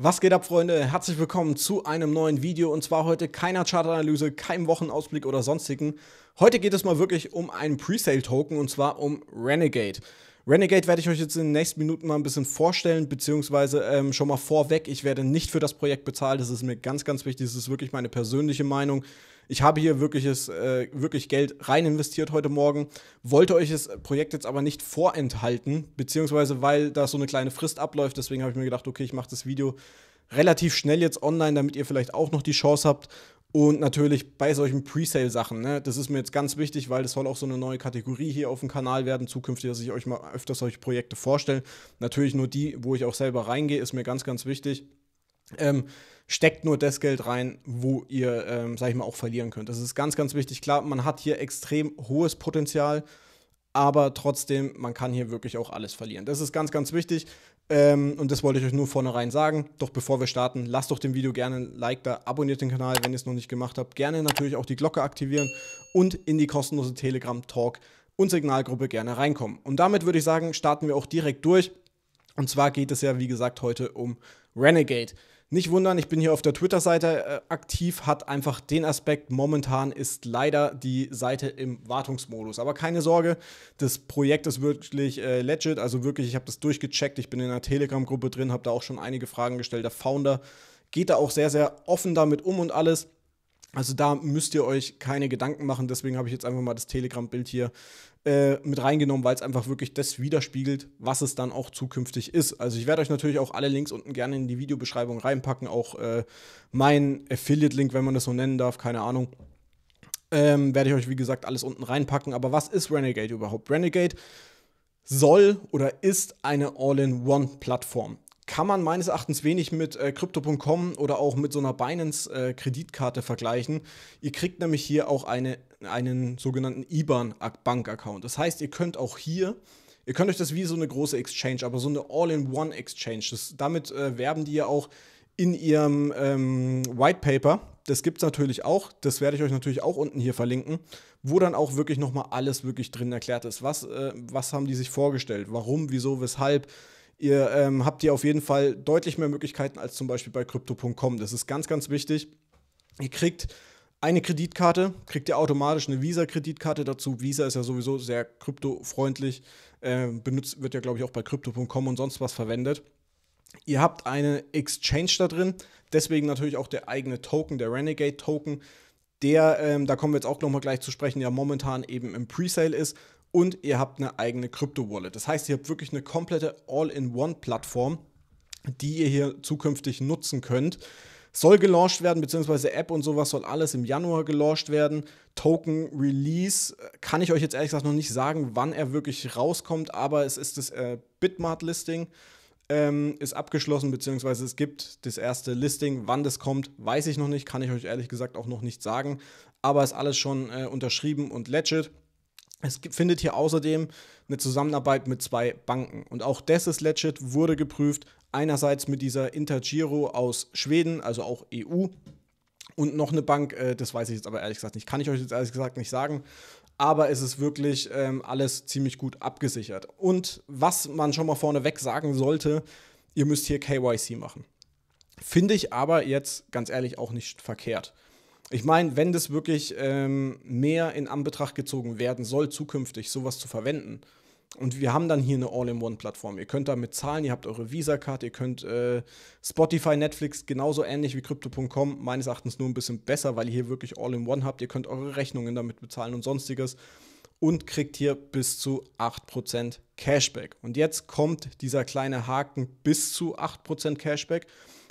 Was geht ab, Freunde? Herzlich willkommen zu einem neuen Video und zwar heute keiner Chartanalyse, keinem Wochenausblick oder sonstigen. Heute geht es mal wirklich um einen Presale-Token und zwar um Renegade. Renegade werde ich euch jetzt in den nächsten Minuten mal ein bisschen vorstellen, beziehungsweise ähm, schon mal vorweg, ich werde nicht für das Projekt bezahlt, das ist mir ganz, ganz wichtig, das ist wirklich meine persönliche Meinung ich habe hier wirkliches, äh, wirklich Geld rein investiert heute Morgen, wollte euch das Projekt jetzt aber nicht vorenthalten, beziehungsweise weil da so eine kleine Frist abläuft, deswegen habe ich mir gedacht, okay, ich mache das Video relativ schnell jetzt online, damit ihr vielleicht auch noch die Chance habt. Und natürlich bei solchen Presale-Sachen, ne? das ist mir jetzt ganz wichtig, weil das soll auch so eine neue Kategorie hier auf dem Kanal werden, zukünftig, dass ich euch mal öfter solche Projekte vorstelle. Natürlich nur die, wo ich auch selber reingehe, ist mir ganz, ganz wichtig. Ähm, steckt nur das Geld rein, wo ihr, ähm, sag ich mal, auch verlieren könnt. Das ist ganz, ganz wichtig. Klar, man hat hier extrem hohes Potenzial, aber trotzdem, man kann hier wirklich auch alles verlieren. Das ist ganz, ganz wichtig. Ähm, und das wollte ich euch nur vornherein sagen. Doch bevor wir starten, lasst doch dem Video gerne ein Like da, abonniert den Kanal, wenn ihr es noch nicht gemacht habt. Gerne natürlich auch die Glocke aktivieren und in die kostenlose Telegram-Talk- und Signalgruppe gerne reinkommen. Und damit würde ich sagen, starten wir auch direkt durch. Und zwar geht es ja, wie gesagt, heute um Renegade. Nicht wundern, ich bin hier auf der Twitter-Seite äh, aktiv, hat einfach den Aspekt, momentan ist leider die Seite im Wartungsmodus. Aber keine Sorge, das Projekt ist wirklich äh, legit, also wirklich, ich habe das durchgecheckt, ich bin in einer Telegram-Gruppe drin, habe da auch schon einige Fragen gestellt. Der Founder geht da auch sehr, sehr offen damit um und alles. Also da müsst ihr euch keine Gedanken machen, deswegen habe ich jetzt einfach mal das Telegram-Bild hier äh, mit reingenommen, weil es einfach wirklich das widerspiegelt, was es dann auch zukünftig ist. Also ich werde euch natürlich auch alle Links unten gerne in die Videobeschreibung reinpacken, auch äh, mein Affiliate-Link, wenn man das so nennen darf, keine Ahnung. Ähm, werde ich euch, wie gesagt, alles unten reinpacken. Aber was ist Renegade überhaupt? Renegade soll oder ist eine All-in-One-Plattform kann man meines Erachtens wenig mit äh, Crypto.com oder auch mit so einer Binance-Kreditkarte äh, vergleichen. Ihr kriegt nämlich hier auch eine, einen sogenannten IBAN-Bank-Account. Das heißt, ihr könnt auch hier, ihr könnt euch das wie so eine große Exchange, aber so eine All-in-One-Exchange, damit äh, werben die ja auch in ihrem ähm, White Paper. Das gibt es natürlich auch, das werde ich euch natürlich auch unten hier verlinken, wo dann auch wirklich nochmal alles wirklich drin erklärt ist. Was, äh, was haben die sich vorgestellt? Warum, wieso, weshalb? Ihr ähm, habt hier auf jeden Fall deutlich mehr Möglichkeiten als zum Beispiel bei Crypto.com. Das ist ganz, ganz wichtig. Ihr kriegt eine Kreditkarte, kriegt ihr automatisch eine Visa-Kreditkarte dazu. Visa ist ja sowieso sehr kryptofreundlich. Ähm, benutzt wird ja, glaube ich, auch bei Crypto.com und sonst was verwendet. Ihr habt eine Exchange da drin, deswegen natürlich auch der eigene Token, der Renegade-Token, der, ähm, da kommen wir jetzt auch nochmal gleich zu sprechen, ja momentan eben im Presale ist und ihr habt eine eigene Krypto-Wallet. Das heißt, ihr habt wirklich eine komplette All-in-One-Plattform, die ihr hier zukünftig nutzen könnt. Soll gelauncht werden, beziehungsweise App und sowas soll alles im Januar gelauncht werden. Token Release äh, kann ich euch jetzt ehrlich gesagt noch nicht sagen, wann er wirklich rauskommt, aber es ist das äh, Bitmart-Listing. Ähm, ist abgeschlossen, beziehungsweise es gibt das erste Listing. Wann das kommt, weiß ich noch nicht, kann ich euch ehrlich gesagt auch noch nicht sagen. Aber ist alles schon äh, unterschrieben und legit. Es findet hier außerdem eine Zusammenarbeit mit zwei Banken. Und auch das ist legit, wurde geprüft. Einerseits mit dieser Intergiro aus Schweden, also auch EU. Und noch eine Bank, äh, das weiß ich jetzt aber ehrlich gesagt nicht. Kann ich euch jetzt ehrlich gesagt nicht sagen. Aber es ist wirklich ähm, alles ziemlich gut abgesichert. Und was man schon mal vorneweg sagen sollte, ihr müsst hier KYC machen. Finde ich aber jetzt ganz ehrlich auch nicht verkehrt. Ich meine, wenn das wirklich ähm, mehr in Anbetracht gezogen werden soll, zukünftig sowas zu verwenden, und wir haben dann hier eine All-in-One-Plattform. Ihr könnt damit zahlen, ihr habt eure Visa-Card, ihr könnt äh, Spotify, Netflix genauso ähnlich wie Crypto.com, meines Erachtens nur ein bisschen besser, weil ihr hier wirklich All-in-One habt. Ihr könnt eure Rechnungen damit bezahlen und sonstiges und kriegt hier bis zu 8% Cashback. Und jetzt kommt dieser kleine Haken bis zu 8% Cashback.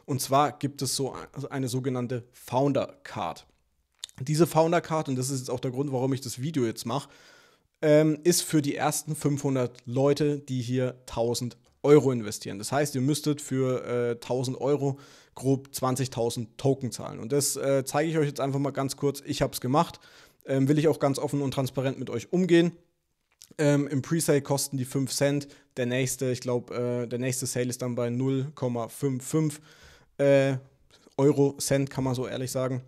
Und zwar gibt es so also eine sogenannte Founder Card. Diese Founder Card, und das ist jetzt auch der Grund, warum ich das Video jetzt mache, ähm, ist für die ersten 500 Leute, die hier 1000 Euro investieren. Das heißt, ihr müsstet für äh, 1000 Euro grob 20.000 Token zahlen. Und das äh, zeige ich euch jetzt einfach mal ganz kurz. Ich habe es gemacht. Ähm, will ich auch ganz offen und transparent mit euch umgehen. Ähm, Im Presale kosten die 5 Cent. Der nächste, ich glaube, äh, der nächste Sale ist dann bei 0,55 äh, Euro, Cent kann man so ehrlich sagen.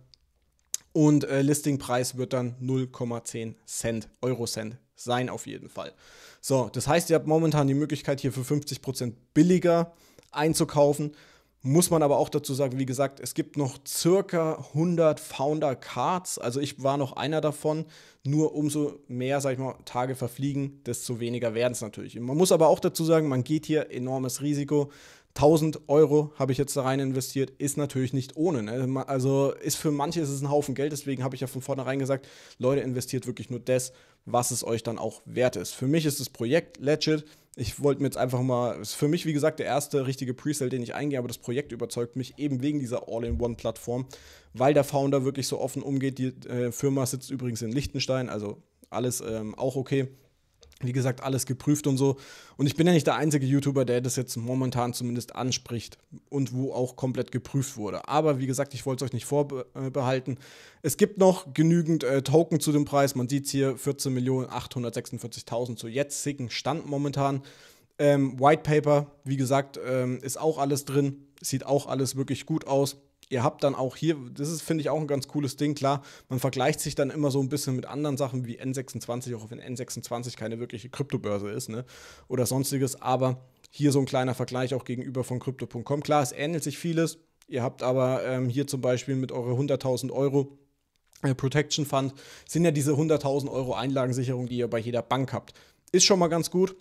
Und äh, Listingpreis wird dann 0,10 Cent, Euro Cent sein auf jeden Fall. So, das heißt, ihr habt momentan die Möglichkeit, hier für 50% billiger einzukaufen. Muss man aber auch dazu sagen, wie gesagt, es gibt noch circa 100 Founder Cards. Also ich war noch einer davon. Nur umso mehr, sag ich mal, Tage verfliegen, desto weniger werden es natürlich. Man muss aber auch dazu sagen, man geht hier enormes Risiko. 1000 Euro habe ich jetzt da rein investiert, ist natürlich nicht ohne. Ne? Also ist für manche ist es ein Haufen Geld, deswegen habe ich ja von vornherein gesagt, Leute, investiert wirklich nur das, was es euch dann auch wert ist. Für mich ist das Projekt legit. Ich wollte mir jetzt einfach mal, ist für mich wie gesagt der erste richtige Presale, den ich eingehe, aber das Projekt überzeugt mich eben wegen dieser All-in-One-Plattform, weil der Founder wirklich so offen umgeht. Die äh, Firma sitzt übrigens in Liechtenstein, also alles ähm, auch okay wie gesagt, alles geprüft und so. Und ich bin ja nicht der einzige YouTuber, der das jetzt momentan zumindest anspricht und wo auch komplett geprüft wurde. Aber wie gesagt, ich wollte es euch nicht vorbehalten. Es gibt noch genügend äh, Token zu dem Preis. Man sieht es hier 14.846.000 zu jetzigen Stand momentan. Ähm, White Paper, wie gesagt, ähm, ist auch alles drin. Sieht auch alles wirklich gut aus ihr habt dann auch hier, das ist, finde ich, auch ein ganz cooles Ding. Klar, man vergleicht sich dann immer so ein bisschen mit anderen Sachen wie N26, auch wenn N26 keine wirkliche Kryptobörse ist, ne? Oder sonstiges, aber hier so ein kleiner Vergleich auch gegenüber von Crypto.com. Klar, es ähnelt sich vieles. Ihr habt aber ähm, hier zum Beispiel mit eure 100.000 Euro äh, Protection Fund, sind ja diese 100.000 Euro Einlagensicherung, die ihr bei jeder Bank habt. Ist schon mal ganz gut.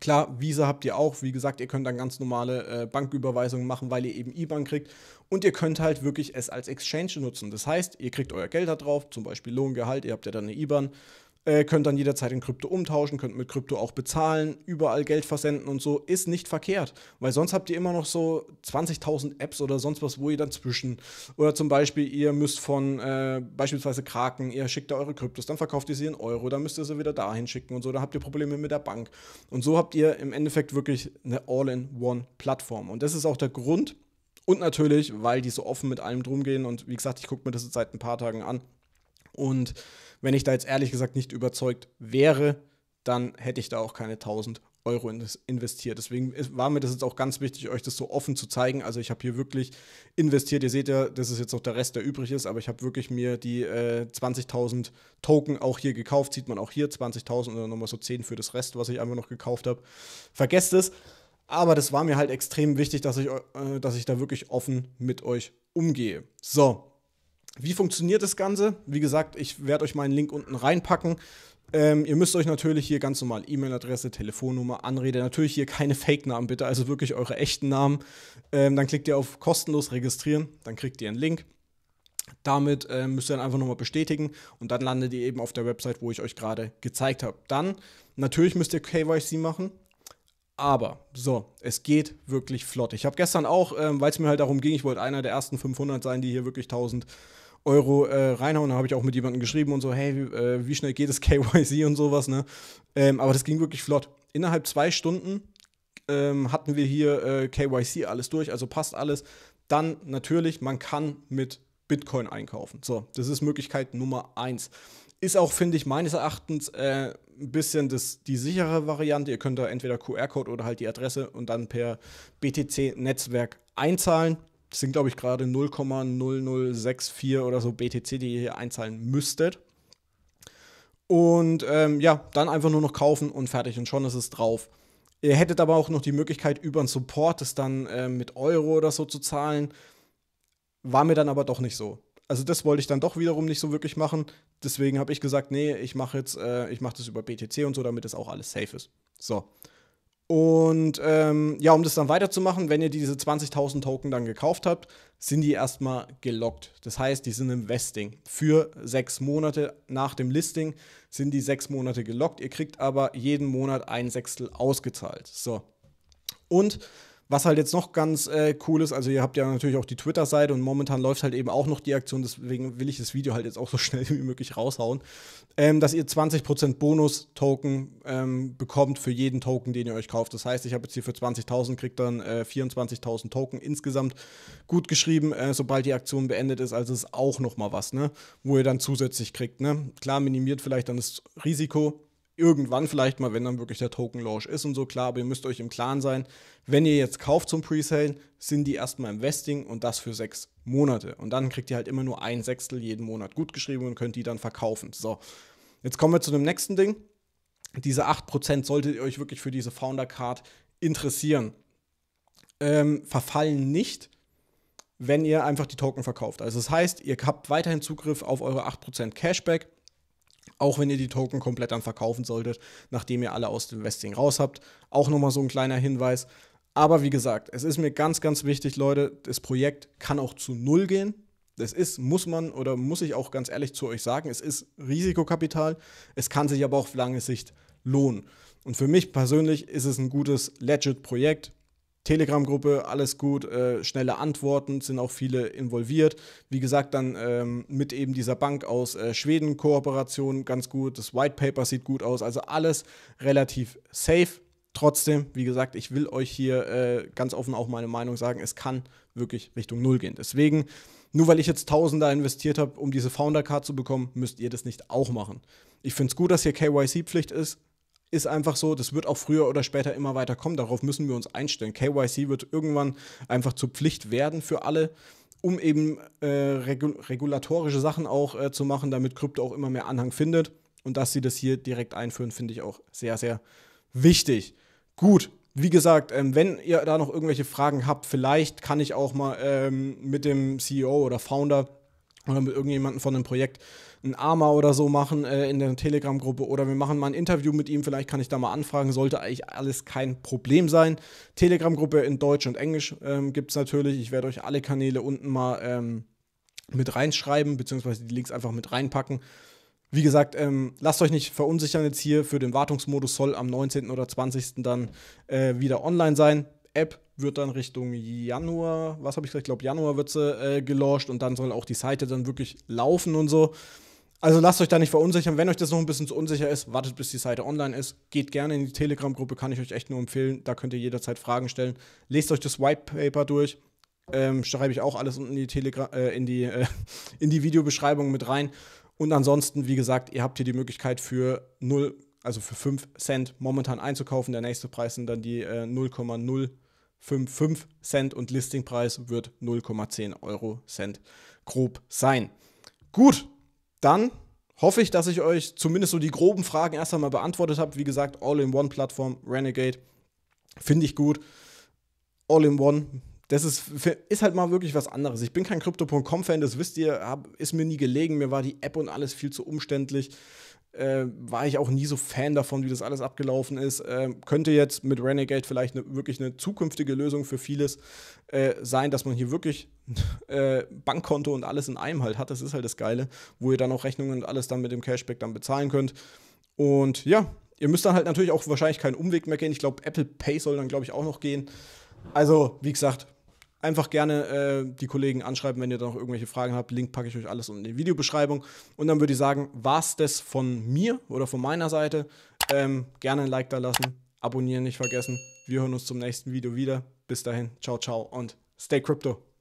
Klar, Visa habt ihr auch. Wie gesagt, ihr könnt dann ganz normale äh, Banküberweisungen machen, weil ihr eben IBAN kriegt. Und ihr könnt halt wirklich es als Exchange nutzen. Das heißt, ihr kriegt euer Geld da drauf, zum Beispiel Lohngehalt, ihr habt ja dann eine IBAN äh, könnt dann jederzeit in Krypto umtauschen, könnt mit Krypto auch bezahlen, überall Geld versenden und so, ist nicht verkehrt, weil sonst habt ihr immer noch so 20.000 Apps oder sonst was, wo ihr dann zwischen. Oder zum Beispiel, ihr müsst von äh, beispielsweise Kraken, ihr schickt da eure Kryptos, dann verkauft ihr sie in Euro, dann müsst ihr sie wieder dahin schicken und so, dann habt ihr Probleme mit der Bank. Und so habt ihr im Endeffekt wirklich eine All-in-One-Plattform. Und das ist auch der Grund. Und natürlich, weil die so offen mit allem drum gehen und wie gesagt, ich gucke mir das jetzt seit ein paar Tagen an und wenn ich da jetzt ehrlich gesagt nicht überzeugt wäre, dann hätte ich da auch keine 1000 Euro investiert. Deswegen war mir das jetzt auch ganz wichtig, euch das so offen zu zeigen. Also ich habe hier wirklich investiert. Ihr seht ja, das ist jetzt noch der Rest, der übrig ist, aber ich habe wirklich mir die äh, 20.000 Token auch hier gekauft. Sieht man auch hier 20.000 und dann nochmal so 10 für das Rest, was ich einfach noch gekauft habe. Vergesst es. Aber das war mir halt extrem wichtig, dass ich, äh, dass ich da wirklich offen mit euch umgehe. So, wie funktioniert das Ganze? Wie gesagt, ich werde euch meinen Link unten reinpacken. Ähm, ihr müsst euch natürlich hier ganz normal E-Mail-Adresse, Telefonnummer, Anrede, natürlich hier keine Fake-Namen bitte, also wirklich eure echten Namen. Ähm, dann klickt ihr auf kostenlos registrieren, dann kriegt ihr einen Link. Damit äh, müsst ihr dann einfach nochmal bestätigen und dann landet ihr eben auf der Website, wo ich euch gerade gezeigt habe. Dann, natürlich müsst ihr KYC machen, aber so, es geht wirklich flott. Ich habe gestern auch, ähm, weil es mir halt darum ging, ich wollte einer der ersten 500 sein, die hier wirklich 1000 Euro äh, reinhauen. Da habe ich auch mit jemandem geschrieben und so, hey, wie, äh, wie schnell geht es KYC und sowas, ne? Ähm, aber das ging wirklich flott. Innerhalb zwei Stunden ähm, hatten wir hier äh, KYC alles durch, also passt alles. Dann natürlich, man kann mit Bitcoin einkaufen. So, das ist Möglichkeit Nummer eins. Ist auch, finde ich, meines Erachtens äh, ein bisschen das, die sichere Variante. Ihr könnt da entweder QR-Code oder halt die Adresse und dann per BTC-Netzwerk einzahlen. Das sind, glaube ich, gerade 0,0064 oder so BTC, die ihr hier einzahlen müsstet. Und ähm, ja, dann einfach nur noch kaufen und fertig. Und schon ist es drauf. Ihr hättet aber auch noch die Möglichkeit, über einen Support das dann äh, mit Euro oder so zu zahlen. War mir dann aber doch nicht so. Also das wollte ich dann doch wiederum nicht so wirklich machen. Deswegen habe ich gesagt, nee, ich mache äh, ich das über BTC und so, damit es auch alles safe ist. So. Und ähm, ja, um das dann weiterzumachen, wenn ihr diese 20.000 Token dann gekauft habt, sind die erstmal gelockt. Das heißt, die sind im Vesting. Für sechs Monate nach dem Listing sind die sechs Monate gelockt. Ihr kriegt aber jeden Monat ein Sechstel ausgezahlt. So. Und was halt jetzt noch ganz äh, cool ist, also ihr habt ja natürlich auch die Twitter-Seite und momentan läuft halt eben auch noch die Aktion, deswegen will ich das Video halt jetzt auch so schnell wie möglich raushauen, ähm, dass ihr 20% Bonus-Token ähm, bekommt für jeden Token, den ihr euch kauft. Das heißt, ich habe jetzt hier für 20.000, kriegt dann äh, 24.000 Token insgesamt gut geschrieben, äh, sobald die Aktion beendet ist. Also ist auch nochmal was, ne? wo ihr dann zusätzlich kriegt. Ne? Klar minimiert vielleicht dann das Risiko, irgendwann vielleicht mal, wenn dann wirklich der Token Launch ist und so, klar, aber ihr müsst euch im Klaren sein, wenn ihr jetzt kauft zum Presale, sind die erstmal im Vesting und das für sechs Monate. Und dann kriegt ihr halt immer nur ein Sechstel jeden Monat gutgeschrieben und könnt die dann verkaufen. So, jetzt kommen wir zu dem nächsten Ding. Diese 8% solltet ihr euch wirklich für diese Founder Card interessieren. Ähm, verfallen nicht, wenn ihr einfach die Token verkauft. Also das heißt, ihr habt weiterhin Zugriff auf eure 8% Cashback auch wenn ihr die Token komplett dann verkaufen solltet, nachdem ihr alle aus dem Westing raus habt. Auch nochmal so ein kleiner Hinweis. Aber wie gesagt, es ist mir ganz, ganz wichtig, Leute, das Projekt kann auch zu Null gehen. Das ist, muss man oder muss ich auch ganz ehrlich zu euch sagen, es ist Risikokapital. Es kann sich aber auch auf lange Sicht lohnen. Und für mich persönlich ist es ein gutes, legit Projekt. Telegram-Gruppe, alles gut, äh, schnelle Antworten, sind auch viele involviert. Wie gesagt, dann ähm, mit eben dieser Bank aus äh, Schweden Kooperation ganz gut, das White Paper sieht gut aus, also alles relativ safe. Trotzdem, wie gesagt, ich will euch hier äh, ganz offen auch meine Meinung sagen, es kann wirklich Richtung Null gehen. Deswegen, nur weil ich jetzt Tausender investiert habe, um diese Founder-Card zu bekommen, müsst ihr das nicht auch machen. Ich finde es gut, dass hier KYC-Pflicht ist, ist einfach so, das wird auch früher oder später immer weiter kommen. Darauf müssen wir uns einstellen. KYC wird irgendwann einfach zur Pflicht werden für alle, um eben äh, regul regulatorische Sachen auch äh, zu machen, damit Krypto auch immer mehr Anhang findet. Und dass sie das hier direkt einführen, finde ich auch sehr, sehr wichtig. Gut, wie gesagt, ähm, wenn ihr da noch irgendwelche Fragen habt, vielleicht kann ich auch mal ähm, mit dem CEO oder Founder oder mit irgendjemandem von dem Projekt ein Armer oder so machen äh, in der Telegram-Gruppe oder wir machen mal ein Interview mit ihm, vielleicht kann ich da mal anfragen, sollte eigentlich alles kein Problem sein. Telegram-Gruppe in Deutsch und Englisch ähm, gibt es natürlich. Ich werde euch alle Kanäle unten mal ähm, mit reinschreiben, beziehungsweise die Links einfach mit reinpacken. Wie gesagt, ähm, lasst euch nicht verunsichern jetzt hier. Für den Wartungsmodus soll am 19. oder 20. dann äh, wieder online sein. App wird dann Richtung Januar, was habe ich gesagt, ich glaube Januar wird sie äh, gelauncht und dann soll auch die Seite dann wirklich laufen und so. Also lasst euch da nicht verunsichern. Wenn euch das noch ein bisschen zu unsicher ist, wartet, bis die Seite online ist. Geht gerne in die Telegram-Gruppe, kann ich euch echt nur empfehlen. Da könnt ihr jederzeit Fragen stellen. Lest euch das White Paper durch. Ähm, schreibe ich auch alles unten in die, Telegra äh, in, die, äh, in die Videobeschreibung mit rein. Und ansonsten, wie gesagt, ihr habt hier die Möglichkeit für 0, also für 5 Cent momentan einzukaufen. Der nächste Preis sind dann die äh, 0,055 Cent und Listingpreis wird 0,10 Euro Cent grob sein. Gut, dann hoffe ich, dass ich euch zumindest so die groben Fragen erst einmal beantwortet habe. Wie gesagt, All-in-One-Plattform, Renegade, finde ich gut. All-in-One, das ist, ist halt mal wirklich was anderes. Ich bin kein Crypto.com-Fan, das wisst ihr, hab, ist mir nie gelegen. Mir war die App und alles viel zu umständlich äh, war ich auch nie so Fan davon, wie das alles abgelaufen ist. Äh, könnte jetzt mit Renegade vielleicht ne, wirklich eine zukünftige Lösung für vieles äh, sein, dass man hier wirklich äh, Bankkonto und alles in einem halt hat. Das ist halt das Geile, wo ihr dann auch Rechnungen und alles dann mit dem Cashback dann bezahlen könnt. Und ja, ihr müsst dann halt natürlich auch wahrscheinlich keinen Umweg mehr gehen. Ich glaube, Apple Pay soll dann, glaube ich, auch noch gehen. Also, wie gesagt, einfach gerne äh, die Kollegen anschreiben, wenn ihr da noch irgendwelche Fragen habt. Link packe ich euch alles unten in die Videobeschreibung. Und dann würde ich sagen, war es das von mir oder von meiner Seite. Ähm, gerne ein Like da lassen, abonnieren nicht vergessen. Wir hören uns zum nächsten Video wieder. Bis dahin, ciao, ciao und stay crypto.